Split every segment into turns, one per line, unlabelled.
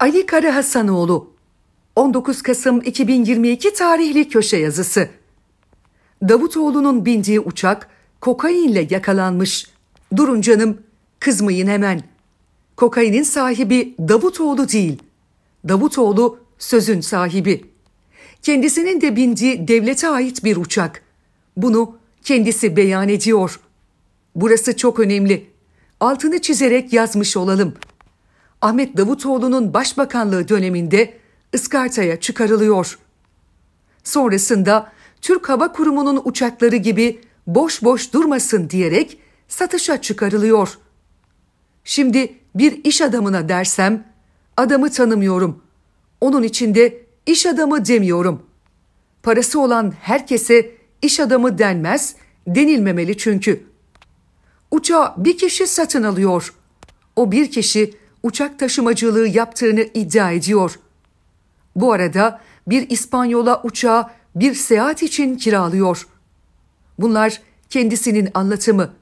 Ali Kara Hasanoğlu 19 Kasım 2022 tarihli köşe yazısı Davutoğlu'nun bindiği uçak kokainle yakalanmış. Durun canım, kızmayın hemen. Kokainin sahibi Davutoğlu değil. Davutoğlu sözün sahibi. Kendisinin de bindiği devlete ait bir uçak. Bunu kendisi beyan ediyor. Burası çok önemli. Altını çizerek yazmış olalım. Ahmet Davutoğlu'nun başbakanlığı döneminde ıskartaya çıkarılıyor. Sonrasında Türk Hava Kurumu'nun uçakları gibi boş boş durmasın diyerek satışa çıkarılıyor. Şimdi bir iş adamına dersem adamı tanımıyorum. Onun içinde iş adamı demiyorum. Parası olan herkese iş adamı denmez, denilmemeli çünkü. Uçağı bir kişi satın alıyor. O bir kişi uçak taşımacılığı yaptığını iddia ediyor. Bu arada bir İspanyola uçağı bir seyahat için kiralıyor. Bunlar kendisinin anlatımı.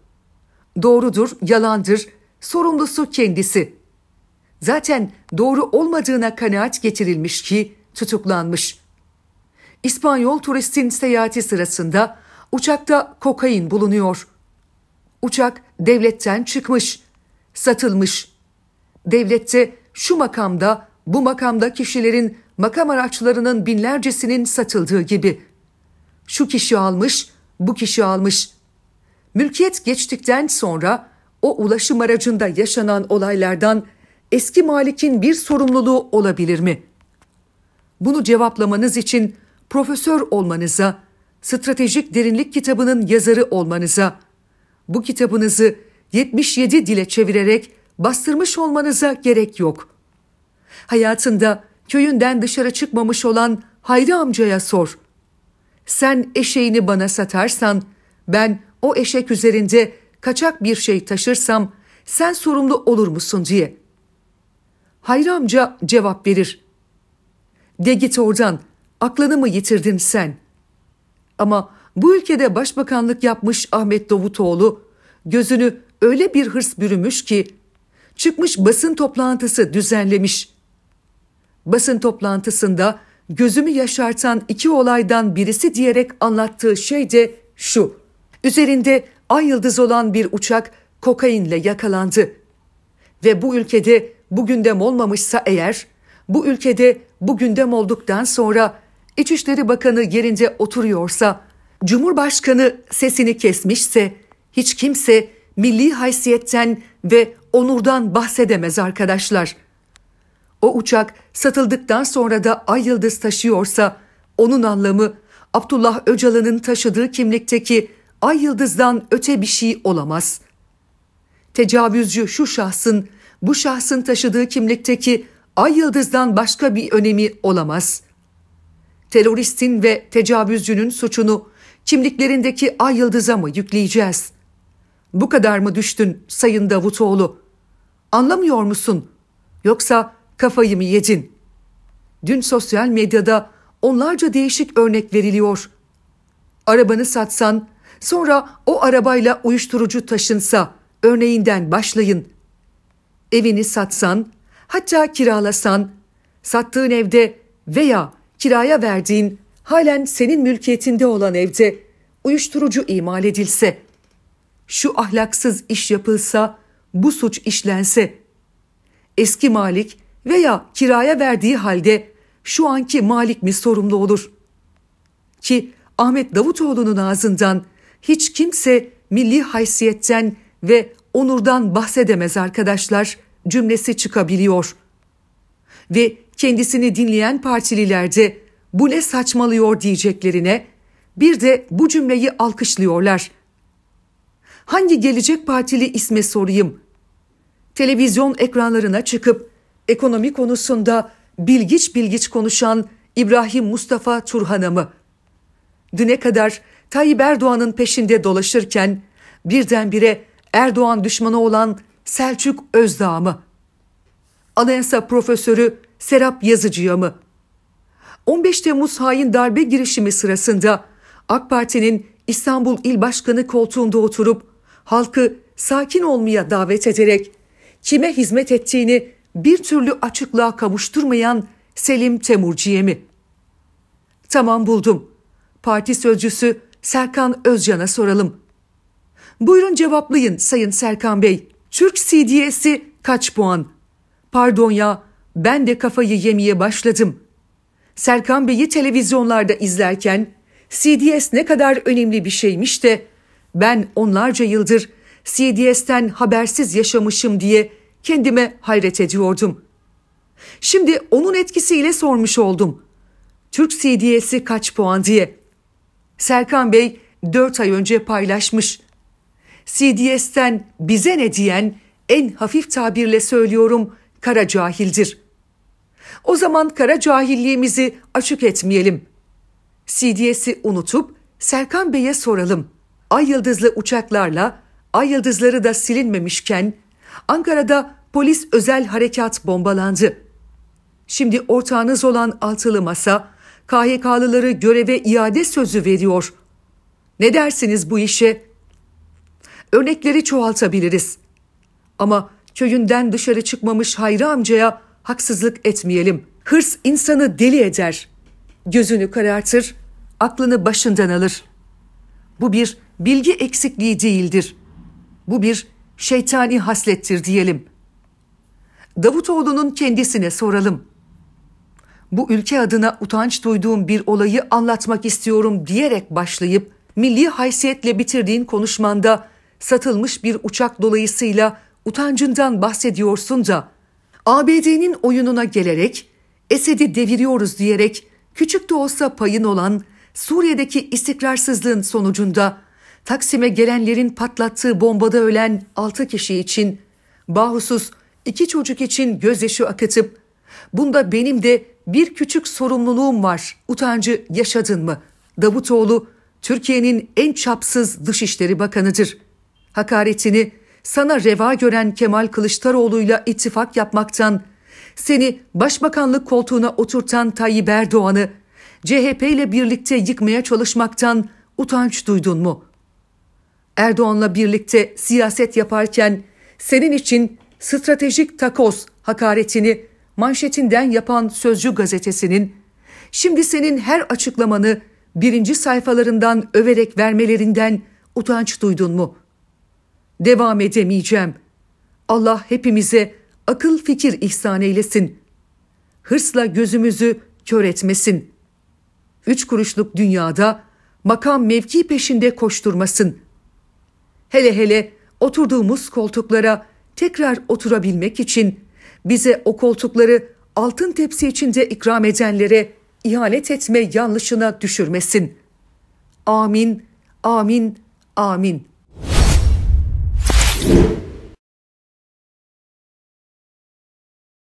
Doğrudur, yalandır, sorumlusu kendisi. Zaten doğru olmadığına kanaat getirilmiş ki tutuklanmış. İspanyol turistin seyahati sırasında uçakta kokain bulunuyor. Uçak devletten çıkmış, satılmış.'' devlette şu makamda, bu makamda kişilerin makam araçlarının binlercesinin satıldığı gibi. Şu kişi almış, bu kişi almış. Mülkiyet geçtikten sonra o ulaşım aracında yaşanan olaylardan eski malikin bir sorumluluğu olabilir mi? Bunu cevaplamanız için profesör olmanıza, Stratejik Derinlik kitabının yazarı olmanıza, bu kitabınızı 77 dile çevirerek bastırmış olmanıza gerek yok. Hayatında köyünden dışarı çıkmamış olan Hayri amcaya sor. Sen eşeğini bana satarsan, ben o eşek üzerinde kaçak bir şey taşırsam sen sorumlu olur musun diye. Hayri amca cevap verir. De git oradan, aklını mı yitirdin sen? Ama bu ülkede başbakanlık yapmış Ahmet Davutoğlu gözünü öyle bir hırs bürümüş ki çıkmış basın toplantısı düzenlemiş. Basın toplantısında gözümü yaşartan iki olaydan birisi diyerek anlattığı şey de şu. Üzerinde ay yıldız olan bir uçak kokainle yakalandı. Ve bu ülkede bu gündem olmamışsa eğer, bu ülkede bu gündem olduktan sonra İçişleri Bakanı yerinde oturuyorsa, Cumhurbaşkanı sesini kesmişse, hiç kimse milli haysiyetten ve onurdan bahsedemez arkadaşlar. O uçak satıldıktan sonra da ay yıldız taşıyorsa onun anlamı Abdullah Öcalan'ın taşıdığı kimlikteki ay yıldızdan öte bir şey olamaz. Tecavüzcü şu şahsın, bu şahsın taşıdığı kimlikteki ay yıldızdan başka bir önemi olamaz. Teröristin ve tecavüzcünün suçunu kimliklerindeki ay yıldıza mı yükleyeceğiz? Bu kadar mı düştün Sayın Davutoğlu? Anlamıyor musun? Yoksa kafayı mı yedin? Dün sosyal medyada onlarca değişik örnek veriliyor. Arabanı satsan, sonra o arabayla uyuşturucu taşınsa örneğinden başlayın. Evini satsan, hatta kiralasan, sattığın evde veya kiraya verdiğin halen senin mülkiyetinde olan evde uyuşturucu imal edilse, şu ahlaksız iş yapılsa bu suç işlense eski malik veya kiraya verdiği halde şu anki malik mi sorumlu olur? Ki Ahmet Davutoğlu'nun ağzından hiç kimse milli haysiyetten ve onurdan bahsedemez arkadaşlar cümlesi çıkabiliyor. Ve kendisini dinleyen partililerde bu ne saçmalıyor diyeceklerine bir de bu cümleyi alkışlıyorlar. Hangi gelecek partili isme sorayım? televizyon ekranlarına çıkıp ekonomi konusunda bilgiç bilgiç konuşan İbrahim Mustafa Turhan'a mı? Düne kadar Tayyip Erdoğan'ın peşinde dolaşırken birdenbire Erdoğan düşmanı olan Selçuk Özdağ mı? Anayasa profesörü Serap Yazıcı'ya mı? 15 Temmuz hain darbe girişimi sırasında AK Parti'nin İstanbul İl Başkanı koltuğunda oturup halkı sakin olmaya davet ederek kime hizmet ettiğini bir türlü açıklığa kavuşturmayan Selim Temurciye mi? Tamam buldum. Parti sözcüsü Serkan Özcan'a soralım. Buyurun cevaplayın Sayın Serkan Bey. Türk CDS'i kaç puan? Pardon ya ben de kafayı yemeye başladım. Serkan Bey'i televizyonlarda izlerken CDS ne kadar önemli bir şeymiş de ben onlarca yıldır CDS'ten habersiz yaşamışım diye kendime hayret ediyordum. Şimdi onun etkisiyle sormuş oldum. Türk CDS'i kaç puan diye. Serkan Bey 4 ay önce paylaşmış. CDS'ten bize ne diyen en hafif tabirle söylüyorum kara cahildir. O zaman kara cahilliğimizi açık etmeyelim. CDS'i unutup Serkan Bey'e soralım. Ay yıldızlı uçaklarla ay yıldızları da silinmemişken Ankara'da polis özel harekat bombalandı. Şimdi ortağınız olan altılı masa KHK'lıları göreve iade sözü veriyor. Ne dersiniz bu işe? Örnekleri çoğaltabiliriz. Ama köyünden dışarı çıkmamış Hayri amcaya haksızlık etmeyelim. Hırs insanı deli eder. Gözünü karartır, aklını başından alır. Bu bir bilgi eksikliği değildir.'' Bu bir şeytani haslettir diyelim. Davutoğlu'nun kendisine soralım. Bu ülke adına utanç duyduğum bir olayı anlatmak istiyorum diyerek başlayıp milli haysiyetle bitirdiğin konuşmanda satılmış bir uçak dolayısıyla utancından bahsediyorsun da ABD'nin oyununa gelerek Esed'i deviriyoruz diyerek küçük de olsa payın olan Suriye'deki istikrarsızlığın sonucunda Taksim'e gelenlerin patlattığı bombada ölen 6 kişi için, bahusus iki çocuk için gözyaşı akıtıp, bunda benim de bir küçük sorumluluğum var, utancı yaşadın mı? Davutoğlu, Türkiye'nin en çapsız Dışişleri Bakanı'dır. Hakaretini sana reva gören Kemal Kılıçdaroğlu'yla ittifak yapmaktan, seni başbakanlık koltuğuna oturtan Tayyip Erdoğan'ı CHP ile birlikte yıkmaya çalışmaktan utanç duydun mu? Erdoğan'la birlikte siyaset yaparken senin için stratejik takoz hakaretini manşetinden yapan Sözcü gazetesinin şimdi senin her açıklamanı birinci sayfalarından överek vermelerinden utanç duydun mu? Devam edemeyeceğim. Allah hepimize akıl fikir ihsan eylesin. Hırsla gözümüzü kör etmesin. Üç kuruşluk dünyada makam mevki peşinde koşturmasın. Hele hele oturduğumuz koltuklara tekrar oturabilmek için bize o koltukları altın tepsi içinde ikram edenlere ihanet etme yanlışına düşürmesin. Amin, amin, amin.''